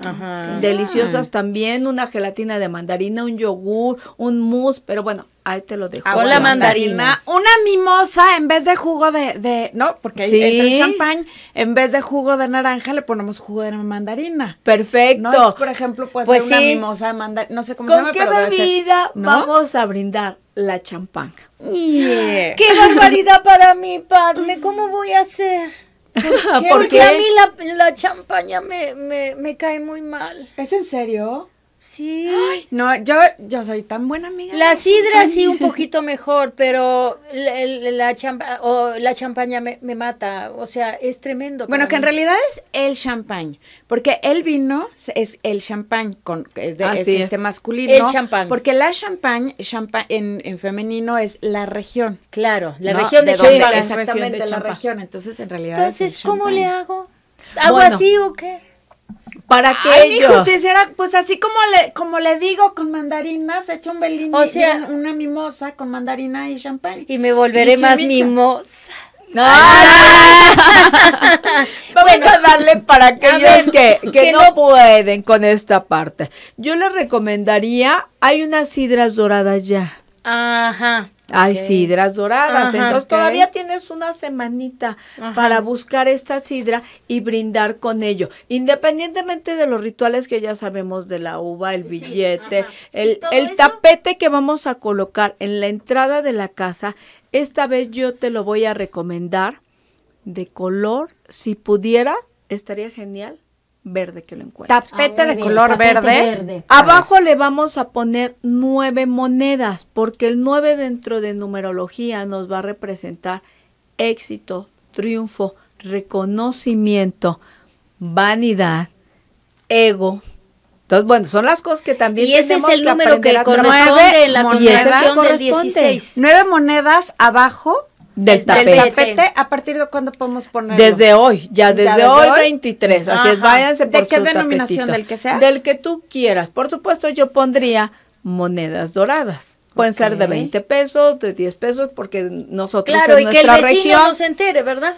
deliciosas también, una gelatina de mandarina, un yogur, un mousse, pero bueno, Ahí te lo dejo. con la mandarina. Una mimosa en vez de jugo de, no, porque entre el champán, en vez de jugo de naranja, le ponemos jugo de mandarina. Perfecto. ¿No? Entonces, por ejemplo, puede pues ser una mimosa de mandarina, no sé cómo se llama, qué pero bebida vamos a brindar? La champán. ¡Qué barbaridad para mí, Padme! ¿Cómo voy a hacer? Porque a mí la, la champaña me, me, me cae muy mal. ¿Es en serio? Sí. no, yo, yo soy tan buena amiga. La sidra sí un poquito mejor, pero la, la, champa, o la champaña me, me, mata, o sea, es tremendo. Bueno, que en realidad es el champagne porque el vino es el champán, con, es, de, este masculino. El champán. Porque la champaña, champagne en, femenino es la región. Claro, la región de, Exactamente, la región, entonces en realidad Entonces, ¿cómo le hago? ¿Hago así o qué? Para que ellos. justicia, pues así como le, como le digo, con mandarinas hecho un belín, o sea, una mimosa con mandarina y champán. Y me volveré más mimosa. Vamos a darle para aquellos que, que, que no, pueden con esta parte. Yo les recomendaría, hay unas sidras doradas ya. Ajá. Hay sidras doradas. Entonces todavía tienes una semanita para buscar esta sidra y brindar con ello. Independientemente de los rituales que ya sabemos de la uva, el billete, el, tapete que vamos a colocar en la entrada de la casa, esta vez yo te lo voy a recomendar de color. Si pudiera, estaría genial verde que lo encuentre. Tapete ah, de color verde. Abajo le vamos a poner nueve monedas, porque el nueve dentro de numerología nos va a representar éxito, triunfo, reconocimiento, vanidad, ego. Entonces, bueno, son las cosas que también y ese es el número que corresponde la monedas, del 16. Nueve monedas abajo del tapete. Del tapete, ¿a partir de cuándo podemos ponerlo? Desde hoy, ya desde, hoy, 23, así es, váyanse por ¿De qué denominación? ¿Del que sea? Del que tú quieras, por supuesto yo pondría monedas doradas. Pueden ser de 20 pesos, de 10 pesos, porque nosotros claro, y que el vecino no se entere, ¿verdad?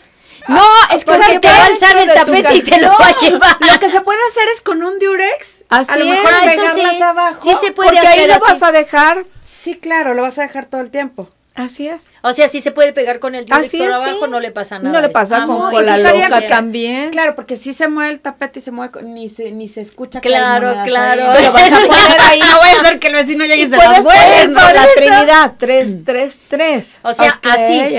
No, es que te va a alzar el tapete y te lo va a llevar. Lo que se puede hacer es con un durex así a lo mejor ah, más abajo, sí se puede porque ahí lo vas a dejar. Sí, claro, lo vas a dejar todo el tiempo. Así es. O sea, sí se puede pegar con el diurex por abajo, no le pasa nada. No le pasa ah, con, con la loca también. Claro, porque si se mueve el tapete y se mueve, ni se, ni se escucha. Claro, claro. Pero vas a poner ahí, no voy a hacer que el vecino llegue y, y se las la trinidad, tres, tres, tres. O sea, así,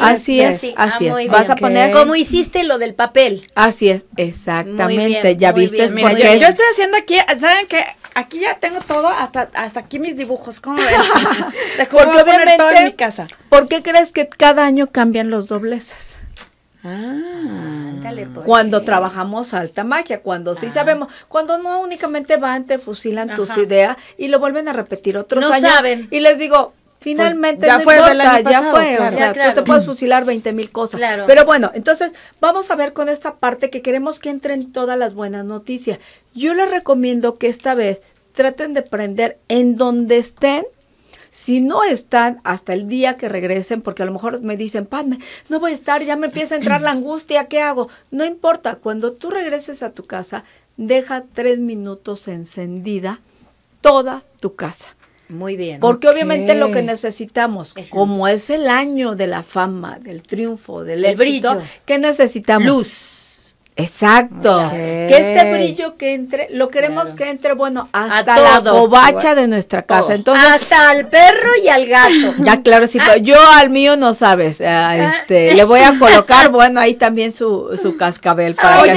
así. es, así, ah, es. vas a poner. Como hiciste lo del papel. Así es, exactamente. ya viste. Mira, yo, estoy haciendo aquí, ¿saben qué? Aquí ya tengo todo, hasta, hasta aquí mis dibujos. ¿Cómo ven? ¿Cómo voy poner todo en mi casa? ¿Por qué crees que cada año cambian los dobleces? Ah, Dale, pues. cuando trabajamos alta magia, cuando sí ah. sabemos, cuando no únicamente van, te fusilan tus ideas y lo vuelven a repetir otros no años. saben. Y les digo, finalmente pues, ya, fue importa, ya, fue, o sea, tú te puedes fusilar 20 mil cosas. Claro. Pero bueno, entonces vamos a ver con esta parte que queremos que entren todas las buenas noticias. Yo les recomiendo que esta vez traten de prender en donde estén si no están hasta el día que regresen, porque a lo mejor me dicen, Padme, no voy a estar, ya me empieza a entrar la angustia, ¿qué hago? No importa, cuando tú regreses a tu casa, deja tres minutos encendida toda tu casa. Muy bien. Porque obviamente lo que necesitamos, como es el año de la fama, del triunfo, del brillo. ¿qué necesitamos? Luz Exacto. Que este brillo que entre, lo queremos que entre, bueno, hasta la bobacha de nuestra casa. Oh, Entonces, hasta al perro y al gato. Ya, claro, sí. yo al mío no sabes. Ah, ah. este, Le voy a colocar, bueno, ahí también su, cascabel. Para Oye,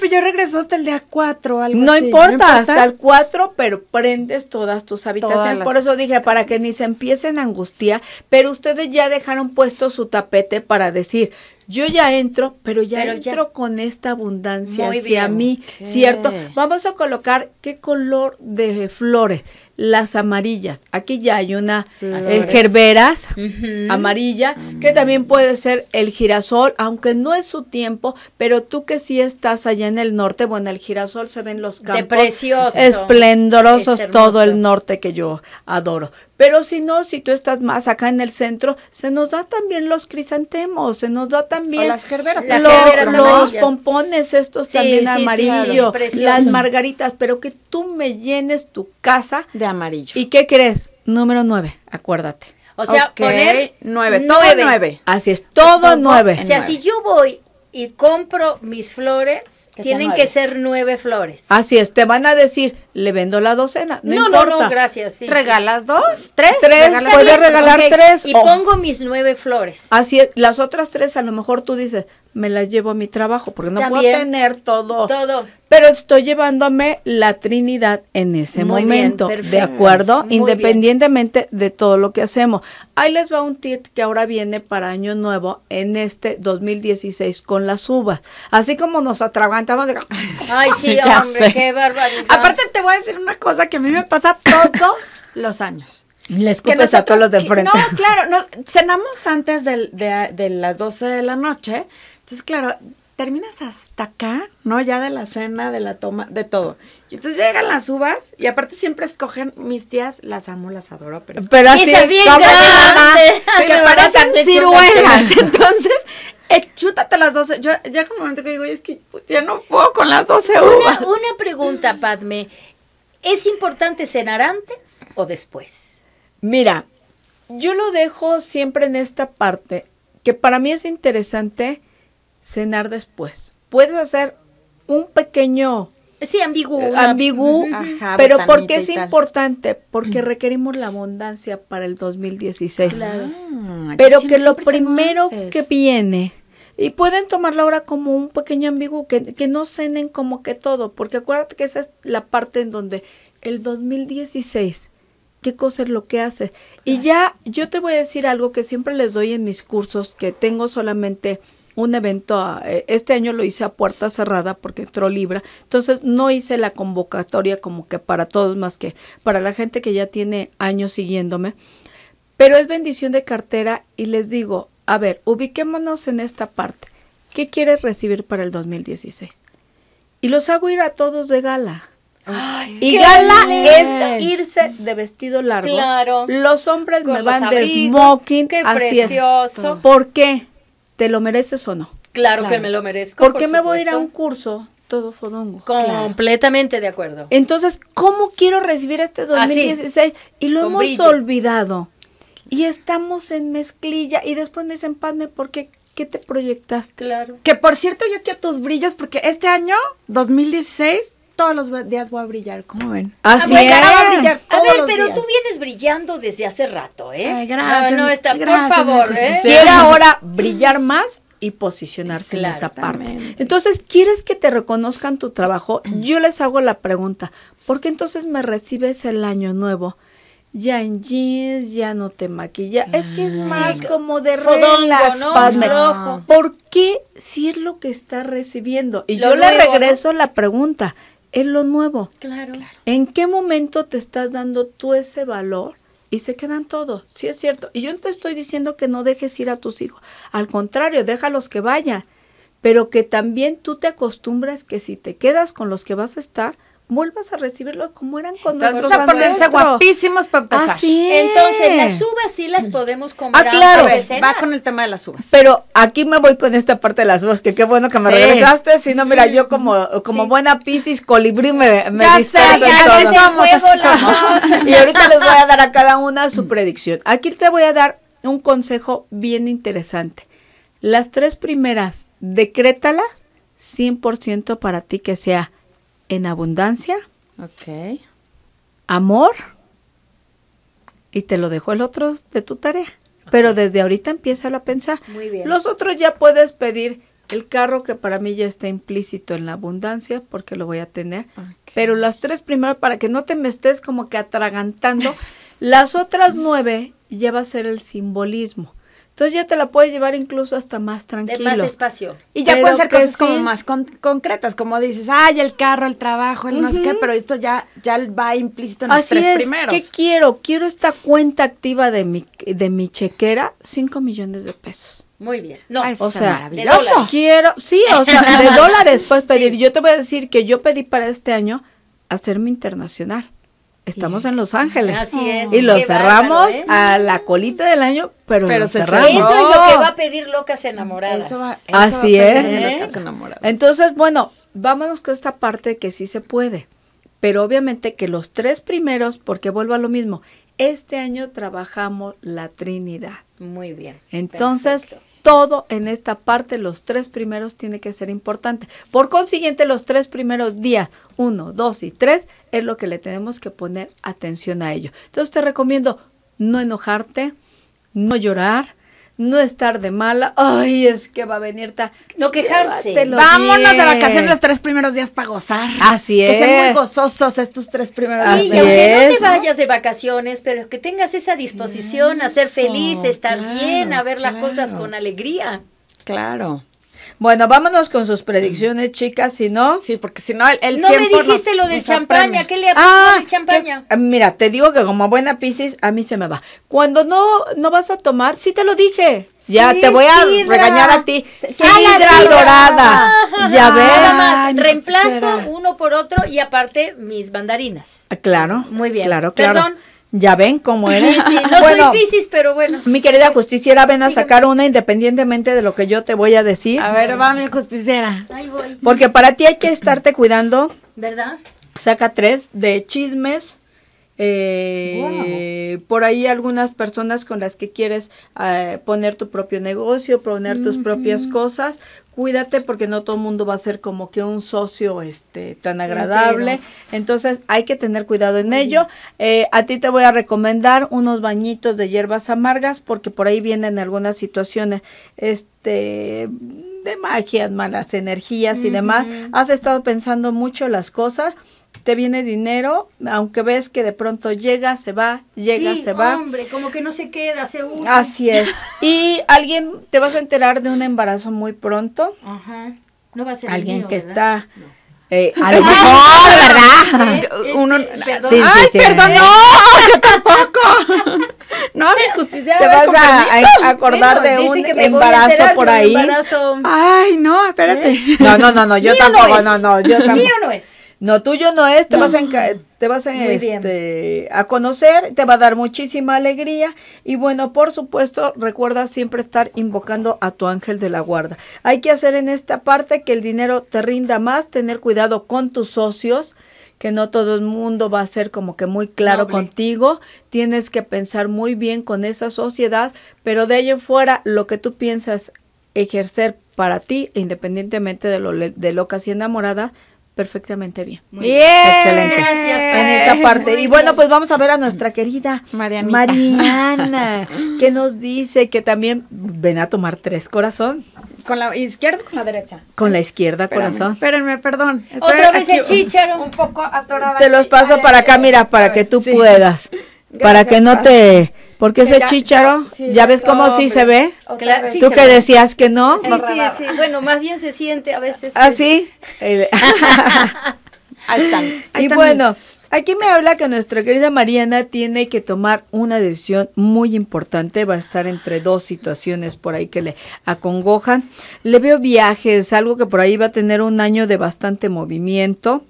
que yo regreso hasta el día 4. no, Importa, no, importa, hasta el 4, pero prendes todas tus habitaciones. Por eso dije, para que ni se empiece en angustia, Pero ustedes ya dejaron puesto su tapete para decir, yo ya entro, pero ya entro con esta abundancia hacia mí, ¿cierto? Vamos a colocar qué color de flores las amarillas. Aquí ya hay una gerberas eh, amarilla, mm. que también puede ser el girasol, aunque no es su tiempo, pero tú que sí estás allá en el norte, bueno, el girasol se ven los campos de precioso. esplendorosos, todo el norte que yo adoro. Pero si no, si tú estás más acá en el centro, se nos da también los crisantemos, se nos da también las gerberas, las los, los pompones estos también amarillos, las margaritas, pero que tú me llenes tu casa de amarillo. ¿Y qué crees? Número 9, acuérdate. O sea, poner nueve, todo nueve. Así es, todo, nueve. O sea, si yo voy y compro mis flores, tienen que ser nueve flores. Así es, te van a decir, le vendo la docena. No, no, no, gracias. ¿Regalas dos? ¿Tres? Tres, puedes regalar tres. Y oh. pongo mis nueve flores. Así es, las otras tres a lo mejor tú dices, me las llevo a mi trabajo, porque no puedo tener todo. Todo. Pero estoy llevándome la Trinidad en ese momento, ¿de acuerdo? Independientemente de todo lo que hacemos. Ahí les va un tip que ahora viene para Año Nuevo en este 2016 con las uvas. Así como nos atragantamos. Ay, sí, hombre, qué barbaridad. Aparte te voy a decir una cosa que a mí me pasa todos los años. Le escupes a todos los de frente. No, claro, cenamos antes de, las 12 de la noche. Entonces, claro, terminas hasta acá, ¿no? Ya de la cena, de la toma, de todo. Y entonces llegan las uvas y aparte siempre escogen mis tías, las amo, las adoro, pero, pero así, que parecen ciruelas. Entonces, eh, las 12. Yo ya como momento que digo, es que ya no puedo con las 12 uvas. Una, una pregunta, Padme. ¿Es importante cenar antes o después? Mira, yo lo dejo siempre en esta parte, que para mí es interesante cenar después. Puedes hacer un pequeño... Sí, ambiguo. Eh, ambiguo, pero porque es importante? Porque mm. requerimos la abundancia para el 2016. Claro. Ah, pero que lo primero que viene y pueden la ahora como un pequeño ambiguo, que, no cenen como que todo, porque acuérdate que esa es la parte en donde el 2016 qué cosa es lo que hace. Y ya yo te voy a decir algo que siempre les doy en mis cursos, que tengo solamente un evento, ah, eh, este año lo hice a puerta cerrada porque entró Libra, entonces no hice la convocatoria como que para todos, más que para la gente que ya tiene años siguiéndome, pero es bendición de cartera y les digo, a ver, ubiquémonos en esta parte. ¿Qué quieres recibir para el 2016? Y los hago ir a todos de gala. y gala es irse de vestido largo. Claro. Los hombres me van de smoking. Qué precioso. ¿Por qué? ¿Te lo mereces o no? Claro, que me lo merezco. ¿Por, qué me voy a ir a un curso todo fodongo? Completamente de acuerdo. Entonces, ¿cómo quiero recibir este 2016? y lo hemos olvidado. Y estamos en mezclilla y después me dicen, Padme, ¿por qué? te proyectas? Claro. Que por cierto, yo quiero tus brillos porque este año, 2016, todos los días voy a brillar, Como ven? Así a ver, pero tú vienes brillando desde hace rato, ¿eh? Ay, gracias. No, está, por favor, ¿eh? Quiero ahora brillar más y posicionarse en esa parte. Entonces, ¿quieres que te reconozcan tu trabajo? Yo les hago la pregunta, ¿por qué entonces me recibes el año nuevo? ya en jeans, ya no te maquilla. es que es más como de relax, ¿no? Porque ¿Por qué si es lo que está recibiendo? Y yo le regreso la pregunta, es lo nuevo. Claro. ¿En qué momento te estás dando tú ese valor? Y se quedan todos, sí es cierto. Y yo no te estoy diciendo que no dejes ir a tus hijos. Al contrario, déjalos que vayan. Pero que también tú te acostumbres que si te quedas con los que vas a estar, vuelvas a recibirlo como eran con Entonces, vamos a ponerse guapísimos para empezar. Entonces, las uvas sí las podemos ah, comprar. Ah, claro, va con el tema de las uvas. Pero aquí me voy con esta parte de las uvas, que qué bueno que me regresaste, si no, mira, yo como, como buena piscis colibrí me, ya sé, ya Y ahorita les voy a dar a cada una su mm. predicción. Aquí te voy a dar un consejo bien interesante. Las tres primeras, decrétalas 100% para ti que sea en abundancia. Ok. Amor. Y te lo dejo el otro de tu tarea. Pero desde ahorita empieza a pensar. bien. Los otros ya puedes pedir el carro que para mí ya está implícito en la abundancia porque lo voy a tener. Pero las tres primeras, para que no te me estés como que atragantando, las otras nueve ya va a ser el simbolismo. Entonces ya te la puedes llevar incluso hasta más tranquilo. De más espacio. Y ya pueden ser cosas como más concretas, como dices, ay, el carro, el trabajo, el no sé qué, pero esto ya, ya va implícito en los tres es. ¿Qué quiero? Quiero esta cuenta activa de mi, de mi chequera, 5 millones de pesos. Muy bien. No, ah, es o sea, maravilloso. Quiero, sí, o sea, de dólares puedes pedir. Yo te voy a decir que yo pedí para este año hacerme internacional. Estamos en Los Ángeles. Así mm. es. Y lo cerramos ¿eh? a la colita del año, pero, lo cerramos. Eso es lo que va a pedir locas enamoradas. Así es. ¿Eh? Entonces, bueno, vámonos con esta parte que sí se puede. Pero obviamente que los tres primeros, porque vuelvo a lo mismo, este año trabajamos la Trinidad. Muy bien. Entonces, todo en esta parte, los tres primeros, tiene que ser importante. Por consiguiente, los tres primeros días, uno, dos y tres, es lo que le tenemos que poner atención a ello. Entonces te recomiendo no enojarte, no llorar, no estar de mala. Ay, es que va a venir ta. No quejarse. Vámonos de vacaciones los tres primeros días para gozar. Así es. Que sean muy gozosos estos tres primeros días. Sí, y aunque no te vayas de vacaciones, pero que tengas esa disposición a ser feliz, estar bien, a ver las cosas con alegría. Claro. Bueno, vámonos con sus predicciones, chicas, si no. Sí, porque si no, el, No me dijiste lo del champaña, ¿qué le ah, el champaña? Eh, mira, te digo que como buena piscis, a mí se me va. Cuando no, no vas a tomar, sí te lo dije. ya te voy a regañar a ti. sidra, dorada. ya ves. Nada más, pues, reemplazo uno por otro y aparte mis bandarinas. Ah, claro. Muy bien. Claro, claro. Perdón. Ya ven cómo eres. Sí, sí, no soy difícil, pero bueno. Mi querida justiciera, ven a sacar una independientemente de lo que yo te voy a decir. A ver, va mi justiciera. Ahí voy. Porque para ti hay que estarte cuidando. ¿Verdad? Saca tres de chismes, eh, por ahí algunas personas con las que quieres eh, poner tu propio negocio, poner tus propias cosas, cuídate porque no todo el mundo va a ser como que un socio este tan agradable. Entonces hay que tener cuidado en ello. Eh, a ti te voy a recomendar unos bañitos de hierbas amargas porque por ahí vienen algunas situaciones este de magia, malas energías y demás. Has estado pensando mucho las cosas te viene dinero, aunque ves que de pronto llega, se va, llega, se va. Hombre, como que no se queda, se une. Así es. y alguien te vas a enterar de un embarazo muy pronto. Ajá. No va a ser alguien que está Eh, ¿verdad? Uno, Ay, perdón, no, yo tampoco. No, justicia. Te vas a, acordar de un embarazo por ahí. Embarazo. Ay, no, espérate. ¿Eh? No, no, no, no, yo tampoco, no, no, yo tampoco. Mío no es. No, tuyo no es, te vas a, te vas este, a, conocer, te va a dar muchísima alegría y bueno, por supuesto, recuerda siempre estar invocando a tu ángel de la guarda. Hay que hacer en esta parte que el dinero te rinda más, tener cuidado con tus socios, que no todo el mundo va a ser como que muy claro contigo. Tienes que pensar muy bien con esa sociedad, pero de ahí en fuera lo que tú piensas ejercer para ti, independientemente de lo de locas y enamoradas, perfectamente bien. bien. Excelente. Gracias. En esa parte. y bueno, pues vamos a ver a nuestra querida Marianita. Mariana, que nos dice que también ven a tomar tres corazón. ¿Con la izquierda o con la derecha? Con la izquierda, corazón. Espérenme, perdón. Otra vez el chichero. Un poco atorada. Te los paso para acá, mira, para que tú puedas. para que no te porque ese chicharo, ya, ves cómo sí se ve? Tú que decías que no. Sí, sí, sí, bueno, más bien se siente a veces. Ah, sí. y bueno, aquí me habla que nuestra querida Mariana tiene que tomar una decisión muy importante. Va a estar entre dos situaciones por ahí que le acongojan. Le veo viajes, algo que por ahí va a tener un año de bastante movimiento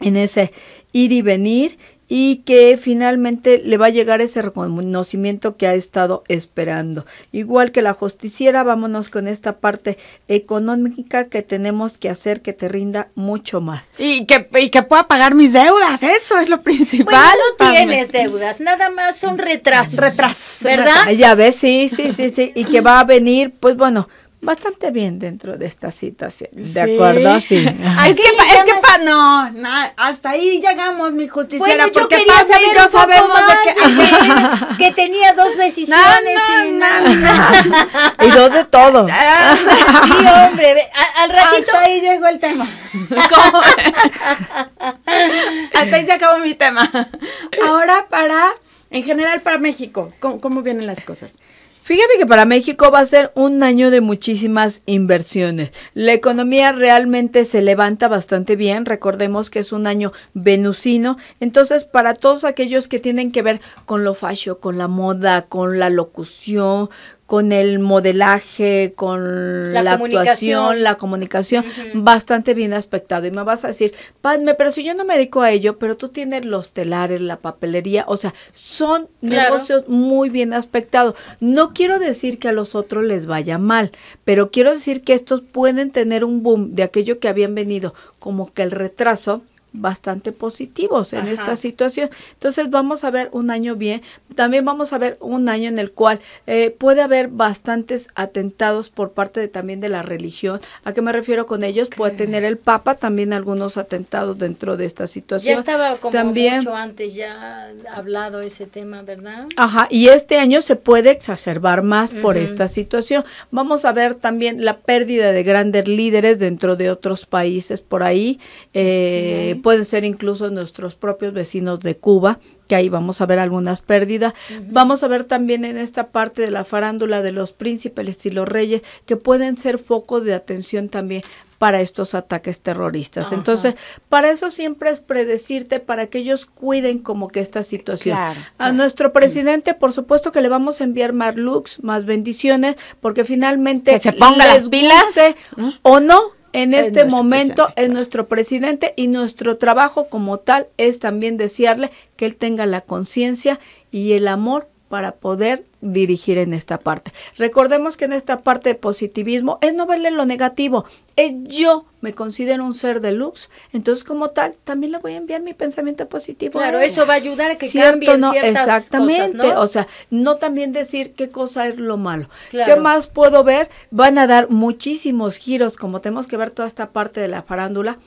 en ese ir y venir y que finalmente le va a llegar ese reconocimiento que ha estado esperando. Igual que la justiciera, vámonos con esta parte económica que tenemos que hacer que te rinda mucho más. Y que, y que pueda pagar mis deudas, eso es lo principal. Pues no tienes deudas, nada más son retrasos. Retrasos. ¿Verdad? Ya ves, sí, sí, sí, sí. Y que va a venir, pues bueno bastante bien dentro de esta situación. ¿De acuerdo? Sí. es que, pa, es que pa, no, hasta ahí llegamos, mi justiciera, porque pasa y yo sabemos que... tenía dos decisiones. y, dos de todo. sí, hombre, al ratito. Hasta ahí llegó el tema. hasta ahí se acabó mi tema. Ahora para, en general para México, cómo vienen las cosas? Fíjate que para México va a ser un año de muchísimas inversiones. La economía realmente se levanta bastante bien. Recordemos que es un año venusino. Entonces, para todos aquellos que tienen que ver con lo fashion, con la moda, con la locución, con el modelaje, con la, actuación, la comunicación, bastante bien aspectado. Y me vas a decir, Padme, pero si yo no me dedico a ello, pero tú tienes los telares, la papelería, o sea, son negocios muy bien aspectados. No quiero decir que a los otros les vaya mal, pero quiero decir que estos pueden tener un boom de aquello que habían venido, como que el retraso bastante positivos en esta situación. Entonces vamos a ver un año bien, también vamos a ver un año en el cual eh, puede haber bastantes atentados por parte de, también de la religión. ¿A qué me refiero con ellos? Puede tener el Papa también algunos atentados dentro de esta situación. Ya estaba como mucho antes ya hablado ese tema, ¿verdad? Ajá, y este año se puede exacerbar más por esta situación. Vamos a ver también la pérdida de grandes líderes dentro de otros países por ahí. Eh, pueden ser incluso nuestros propios vecinos de Cuba, que ahí vamos a ver algunas pérdidas. Vamos a ver también en esta parte de la farándula de los príncipes y los reyes, que pueden ser foco de atención también para estos ataques terroristas. Entonces, para eso siempre es predecirte, para que ellos cuiden como que esta situación. a nuestro presidente, por supuesto que le vamos a enviar más lux, más bendiciones, porque finalmente... Que se ponga las pilas. O no, en este momento es nuestro presidente y nuestro trabajo como tal es también desearle que él tenga la conciencia y el amor para poder dirigir en esta parte. Recordemos que en esta parte de positivismo es no verle lo negativo, es yo me considero un ser de luz, entonces como tal también le voy a enviar mi pensamiento positivo. Claro, eso va a ayudar a que cambien ciertas exactamente, Exactamente, o sea, no también decir qué cosa es lo malo. ¿Qué más puedo ver? Van a dar muchísimos giros, como tenemos que ver toda esta parte de la farándula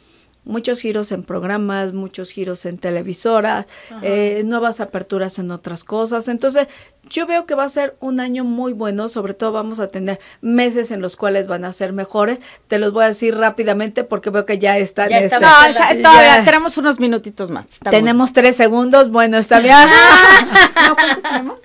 muchos giros en programas, muchos giros en televisoras, eh, nuevas aperturas en otras cosas. Entonces, yo veo que va a ser un año muy bueno, sobre todo vamos a tener meses en los cuales van a ser mejores. Te los voy a decir rápidamente porque veo que ya están. Ya este, está, no, todavía tenemos unos minutitos más. tenemos tres segundos, bueno, está bien. Ah. tenemos?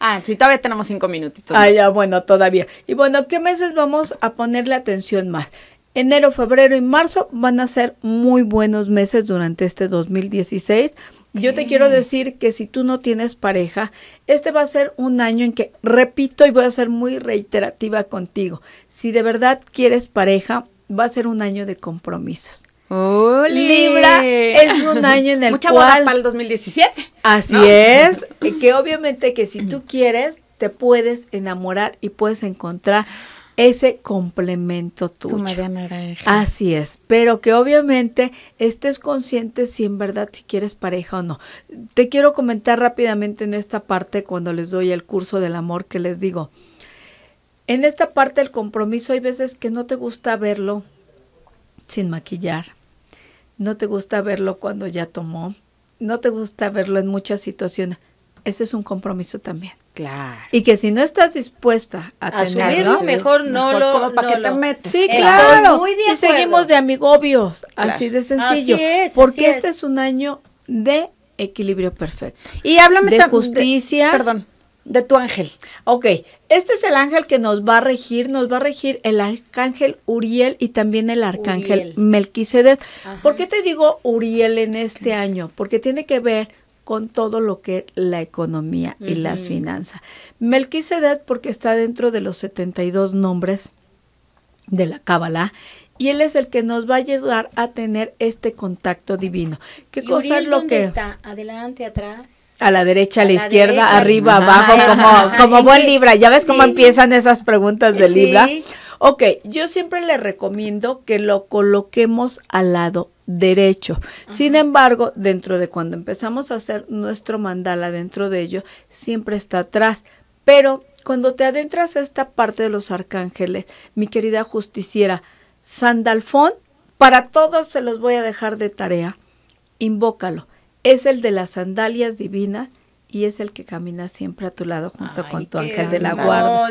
Ah, sí, todavía tenemos cinco minutitos. Ah, ya, bueno, todavía. Y bueno, ¿qué meses vamos a ponerle atención más? Enero, febrero y marzo van a ser muy buenos meses durante este 2016. Yo te quiero decir que si tú no tienes pareja, este va a ser un año en que, repito y voy a ser muy reiterativa contigo, si de verdad quieres pareja, va a ser un año de compromisos. Libra es un año en el Mucha cual... Mucha para el 2017. Así es, que obviamente que si tú quieres, te puedes enamorar y puedes encontrar ese complemento tuyo. Tu Así es, pero que obviamente estés consciente si en verdad si quieres pareja o no. Te quiero comentar rápidamente en esta parte cuando les doy el curso del amor que les digo. En esta parte del compromiso hay veces que no te gusta verlo sin maquillar. No te gusta verlo cuando ya tomó. No te gusta verlo en muchas situaciones ese es un compromiso también. Claro. Y que si no estás dispuesta a, asumirlo, mejor no lo. para te metes. Sí, claro. y seguimos de amigobios, así de sencillo. porque este es. un año de equilibrio perfecto. Y háblame de justicia. perdón. De tu ángel. Ok, este es el ángel que nos va a regir, nos va a regir el arcángel Uriel y también el arcángel Melquisedec. ¿Por qué te digo Uriel en este año? Porque tiene que ver con todo lo que la economía y las finanzas. Melquisedec porque está dentro de los 72 nombres de la Cábala y él es el que nos va a ayudar a tener este contacto divino. ¿Qué cosa es lo que está? Adelante, atrás. A la derecha, a la, izquierda, arriba, abajo, como, como buen Libra. Ya ves cómo empiezan esas preguntas de Libra. Ok, yo siempre le recomiendo que lo coloquemos al lado derecho. Sin embargo, dentro de cuando empezamos a hacer nuestro mandala, dentro de ello, siempre está atrás. Pero cuando te adentras a esta parte de los arcángeles, mi querida justiciera, Sandalfón, para todos se los voy a dejar de tarea. Invócalo. Es el de las sandalias divinas y es el que camina siempre a tu lado junto con tu ángel de la guarda.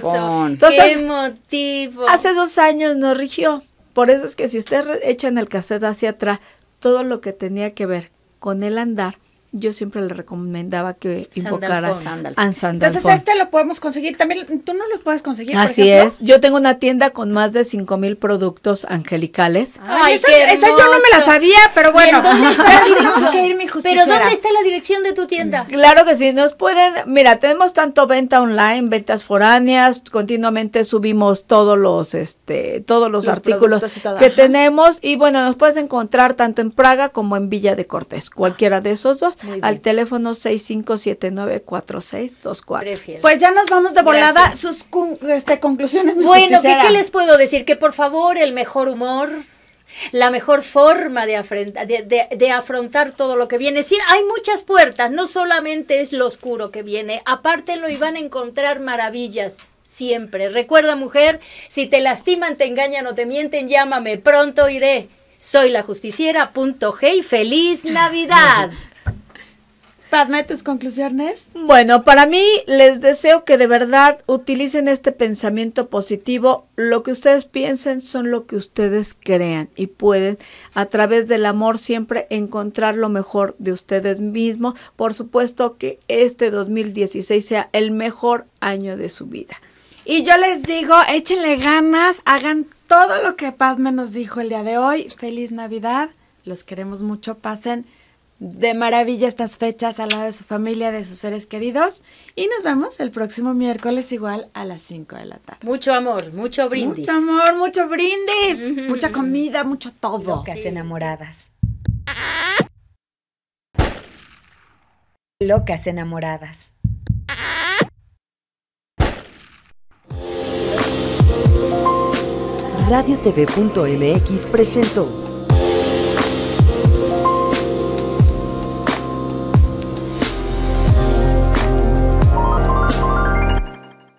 qué Hace dos años nos rigió por eso es que si ustedes echan el cassette hacia atrás, todo lo que tenía que ver con el andar yo siempre le recomendaba que invocara a Entonces este lo podemos conseguir, también tú no lo puedes conseguir. Así es, yo tengo una tienda con más de 5 mil productos angelicales. esa, yo no me la sabía, pero bueno, Pero ¿dónde está la dirección de tu tienda? Claro que sí, nos pueden, mira, tenemos tanto venta online, ventas foráneas, continuamente subimos todos los, este, todos los artículos que tenemos y bueno, nos puedes encontrar tanto en Praga como en Villa de Cortés, cualquiera de esos dos al teléfono 65794624. Pues ya nos vamos de volada. Sus este, conclusiones. Bueno, ¿qué, les puedo decir? Que por favor el mejor humor la mejor forma de, de, afrontar todo lo que viene. sí hay muchas puertas, no solamente es lo oscuro que viene, aparte lo iban a encontrar maravillas. Siempre. Recuerda, mujer, si te lastiman, te engañan o te mienten, llámame, pronto iré. Soy la justiciera justiciera.g y feliz Navidad. Padme, tus conclusiones. Bueno, para mí les deseo que de verdad utilicen este pensamiento positivo. Lo que ustedes piensen son lo que ustedes crean y pueden a través del amor siempre encontrar lo mejor de ustedes mismos. Por supuesto que este 2016 sea el mejor año de su vida. Y yo les digo, échenle ganas, hagan todo lo que Padme nos dijo el día de hoy. Feliz Navidad, los queremos mucho, pasen de maravilla estas fechas al lado de su familia, de sus seres queridos. Y nos vemos el próximo miércoles igual a las 5 de la tarde. Mucho amor, mucho brindis. Mucho amor, mucho brindis. mucha comida, mucho todo. Locas enamoradas. Locas enamoradas. RadioTV.mx presentó